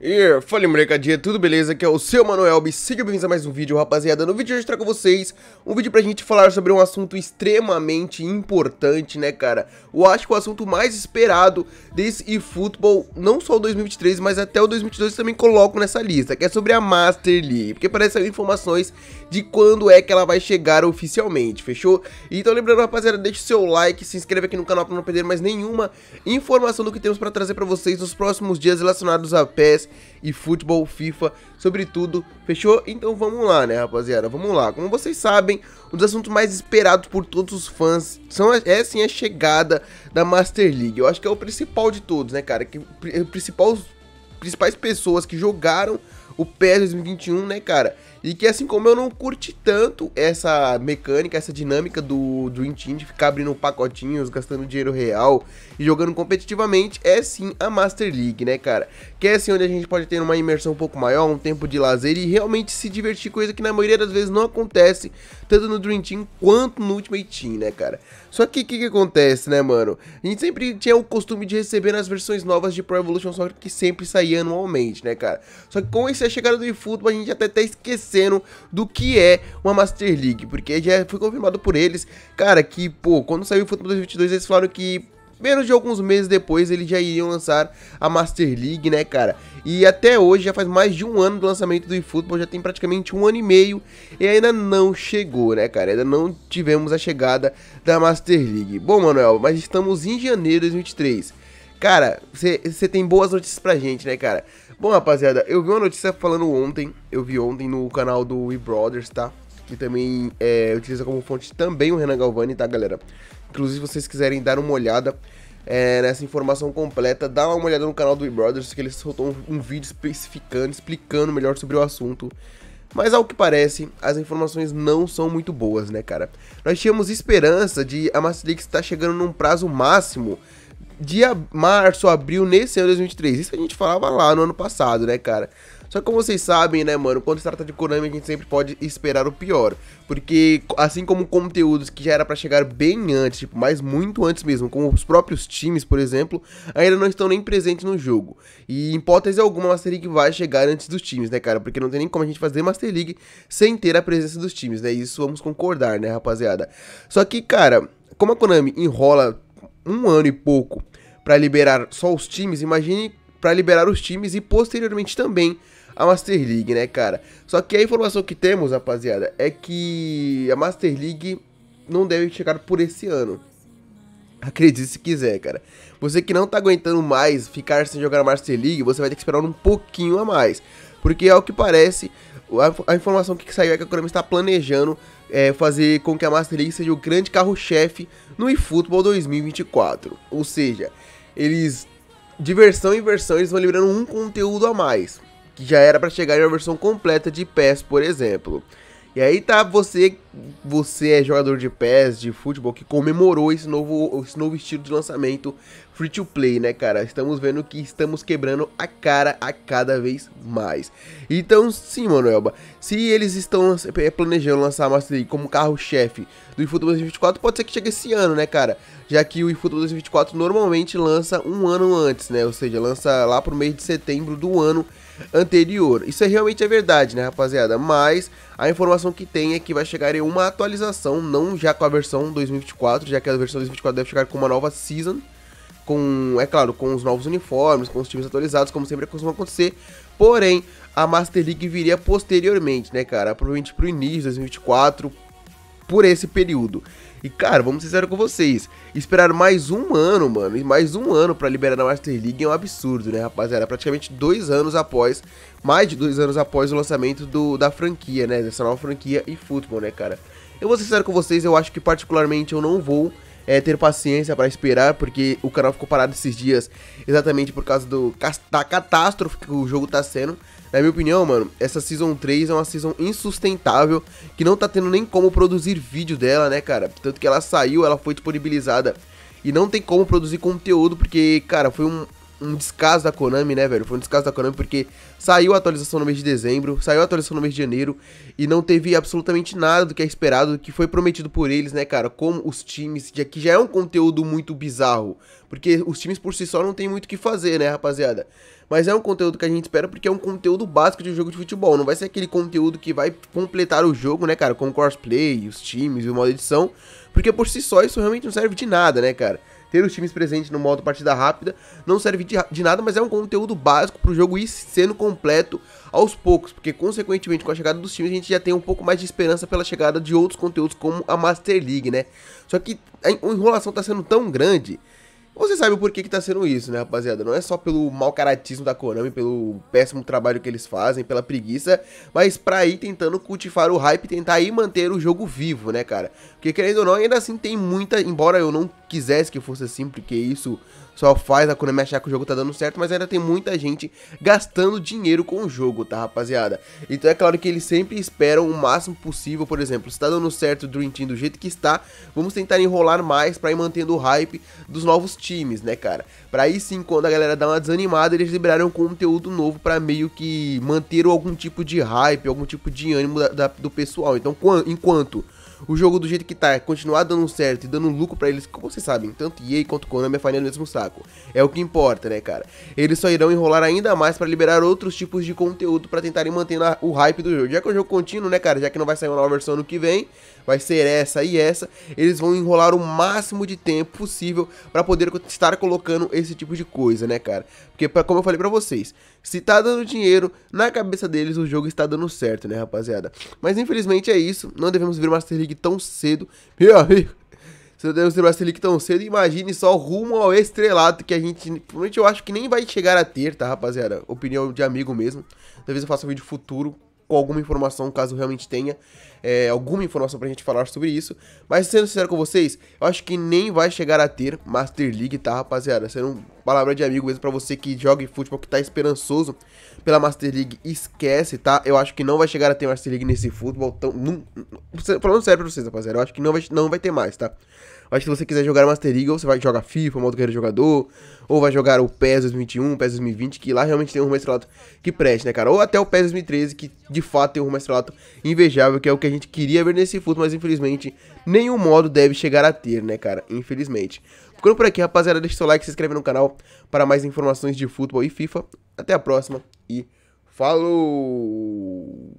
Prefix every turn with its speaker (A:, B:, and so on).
A: E fala molecadinha, tudo beleza? Aqui é o seu Manuel e sejam bem-vindos a mais um vídeo, rapaziada. No vídeo de hoje trago vocês um vídeo pra gente falar sobre um assunto extremamente importante, né, cara? Eu acho que o assunto mais esperado desse eFootball, não só o 2023, mas até o 2022 também coloco nessa lista, que é sobre a Master League, porque parece informações de quando é que ela vai chegar oficialmente, fechou? Então lembrando, rapaziada, deixe seu like, se inscreve aqui no canal pra não perder mais nenhuma informação do que temos pra trazer pra vocês nos próximos dias relacionados a PES, e futebol, FIFA, sobretudo. Fechou? Então vamos lá, né, rapaziada? Vamos lá. Como vocês sabem, um dos assuntos mais esperados por todos os fãs são, é sim a chegada da Master League. Eu acho que é o principal de todos, né, cara? Que, principal, principais pessoas que jogaram o PES 2021, né, cara? E que assim como eu não curti tanto essa mecânica, essa dinâmica do Dream Team de ficar abrindo pacotinhos, gastando dinheiro real e jogando competitivamente, é sim a Master League, né, cara? Que é assim onde a gente pode ter uma imersão um pouco maior, um tempo de lazer e realmente se divertir, coisa que na maioria das vezes não acontece, tanto no Dream Team quanto no Ultimate Team, né, cara? Só que o que, que acontece, né, mano? A gente sempre tinha o costume de receber nas versões novas de Pro Evolution Soccer que sempre saía anualmente, né, cara? Só que com essa chegada do eFootball a gente até até esqueceu ceno do que é uma Master League, porque já foi confirmado por eles, cara, que, pô, quando saiu o Futebol 2022, eles falaram que menos de alguns meses depois eles já iriam lançar a Master League, né, cara? E até hoje já faz mais de um ano do lançamento do eFootball, já tem praticamente um ano e meio e ainda não chegou, né, cara? Ainda não tivemos a chegada da Master League. Bom, Manuel, mas estamos em janeiro de 2023. Cara, você tem boas notícias pra gente, né, cara? Bom, rapaziada, eu vi uma notícia falando ontem, eu vi ontem no canal do We Brothers, tá? Que também é, utiliza como fonte também o Renan Galvani, tá, galera? Inclusive, se vocês quiserem dar uma olhada é, nessa informação completa, dá uma olhada no canal do We Brothers, que ele soltou um, um vídeo especificando, explicando melhor sobre o assunto. Mas ao que parece, as informações não são muito boas, né, cara? Nós tínhamos esperança de a Masterix estar chegando num prazo máximo de março, abril, nesse ano 2023. Isso a gente falava lá no ano passado, né, cara? Só que como vocês sabem, né, mano, quando se trata de Konami, a gente sempre pode esperar o pior. Porque, assim como conteúdos que já era para chegar bem antes, tipo, mas muito antes mesmo, como os próprios times, por exemplo, ainda não estão nem presentes no jogo. E, em hipótese alguma, a Master League vai chegar antes dos times, né, cara? Porque não tem nem como a gente fazer Master League sem ter a presença dos times, né? Isso vamos concordar, né, rapaziada? Só que, cara, como a Konami enrola um ano e pouco para liberar só os times, imagine para liberar os times e posteriormente também a Master League, né, cara? Só que a informação que temos, rapaziada, é que a Master League não deve chegar por esse ano. Acredite se quiser, cara. Você que não tá aguentando mais ficar sem jogar a Master League, você vai ter que esperar um pouquinho a mais. Porque ao que parece, a, a informação que saiu é que a Konami está planejando é, fazer com que a Master League seja o grande carro-chefe no eFootball 2024. Ou seja, eles de versão em versão eles vão liberando um conteúdo a mais, que já era para chegar em uma versão completa de PES, por exemplo. E aí tá você, você é jogador de pés de futebol, que comemorou esse novo, esse novo estilo de lançamento free to play, né, cara? Estamos vendo que estamos quebrando a cara a cada vez mais. Então, sim, Manuelba, se eles estão é, planejando lançar a Master League como carro-chefe do eFootball 2024, pode ser que chegue esse ano, né, cara? Já que o eFootball 2024 normalmente lança um ano antes, né? Ou seja, lança lá pro mês de setembro do ano anterior. Isso é realmente é verdade, né, rapaziada? Mas a informação que tem é que vai chegar uma atualização, não já com a versão 2024, já que a versão 2024 deve chegar com uma nova season, com, é claro, com os novos uniformes, com os times atualizados, como sempre costuma acontecer. Porém, a Master League viria posteriormente, né, cara? Provavelmente pro início de 2024, por esse período. E, cara, vamos ser sinceros com vocês. Esperar mais um ano, mano. E mais um ano para liberar a Master League é um absurdo, né, rapaziada? Praticamente dois anos após. Mais de dois anos após o lançamento do, da franquia, né? Dessa nova franquia e futebol, né, cara? Eu vou ser sincero com vocês, eu acho que particularmente eu não vou é, ter paciência para esperar, porque o canal ficou parado esses dias exatamente por causa do, da catástrofe que o jogo tá sendo. Na minha opinião, mano, essa Season 3 é uma Season insustentável, que não tá tendo nem como produzir vídeo dela, né, cara? Tanto que ela saiu, ela foi disponibilizada e não tem como produzir conteúdo, porque, cara, foi um, um descaso da Konami, né, velho? Foi um descaso da Konami porque saiu a atualização no mês de dezembro, saiu a atualização no mês de janeiro e não teve absolutamente nada do que é esperado, do que foi prometido por eles, né, cara? Como os times, já que já é um conteúdo muito bizarro, porque os times por si só não tem muito o que fazer, né, rapaziada? Mas é um conteúdo que a gente espera porque é um conteúdo básico de um jogo de futebol, não vai ser aquele conteúdo que vai completar o jogo, né, cara, com crossplay, os times e o modo edição, porque por si só isso realmente não serve de nada, né, cara? ter os times presentes no modo partida rápida não serve de, de nada, mas é um conteúdo básico para o jogo ir sendo completo aos poucos, porque consequentemente com a chegada dos times a gente já tem um pouco mais de esperança pela chegada de outros conteúdos como a Master League, né? Só que a enrolação está sendo tão grande você sabe o porquê que tá sendo isso, né, rapaziada? Não é só pelo mau caratismo da Konami, pelo péssimo trabalho que eles fazem, pela preguiça, mas pra ir tentando cultivar o hype, tentar ir manter o jogo vivo, né, cara? Porque querendo ou não, ainda assim tem muita, embora eu não quisesse que fosse assim, porque isso só faz a Konami achar que o jogo tá dando certo, mas ainda tem muita gente gastando dinheiro com o jogo, tá, rapaziada? Então é claro que eles sempre esperam o máximo possível, por exemplo, se tá dando certo o Dream Team do jeito que está, vamos tentar enrolar mais para ir mantendo o hype dos novos times, né, cara? Para aí sim, quando a galera dá uma desanimada, eles liberaram conteúdo novo para meio que manter algum tipo de hype, algum tipo de ânimo da, da, do pessoal. Então, enquanto o jogo do jeito que tá, é continuar dando certo e dando lucro para eles, como vocês sabem, tanto EA quanto Konami é farinha no mesmo saco. É o que importa, né, cara? Eles só irão enrolar ainda mais para liberar outros tipos de conteúdo para tentarem manter na, o hype do jogo. Já que é um jogo contínuo, né, cara? Já que não vai sair uma nova versão no que vem, vai ser essa e essa, eles vão enrolar o máximo de tempo possível para poder estar colocando esse tipo de coisa, né, cara? Porque, pra, como eu falei para vocês, se tá dando dinheiro, na cabeça deles o jogo está dando certo, né, rapaziada? Mas infelizmente é isso, não devemos ver Master League tão cedo. Meu amigo, se não temos Master League tão cedo, imagine só rumo ao estrelato que a gente, provavelmente eu acho que nem vai chegar a ter, tá, rapaziada? Opinião de amigo mesmo. Talvez eu faça um vídeo futuro com alguma informação, caso realmente tenha é, alguma informação pra gente falar sobre isso. Mas sendo sincero com vocês, eu acho que nem vai chegar a ter Master League, tá, rapaziada? Sendo palavra de amigo mesmo para você que joga em futebol, que tá esperançoso pela Master League, esquece, tá? Eu acho que não vai chegar a ter Master League nesse futebol. Tão, não, falando sério pra vocês, rapaziada, eu acho que não vai, não vai ter mais, tá? Eu acho que se você quiser jogar Master League, ou você vai jogar FIFA, modo carreira jogador, ou vai jogar o PES 2021, PES 2020, que lá realmente tem um mestrado que preste, né, cara? Ou até o PES 2013, que de fato tem um mestrado invejável, que é o que a gente queria ver nesse futebol, mas infelizmente nenhum modo deve chegar a ter, né, cara? Infelizmente. Ficando por aqui, rapaziada. Deixa seu like, se inscreve no canal para mais informações de futebol e FIFA. Até a próxima e falou!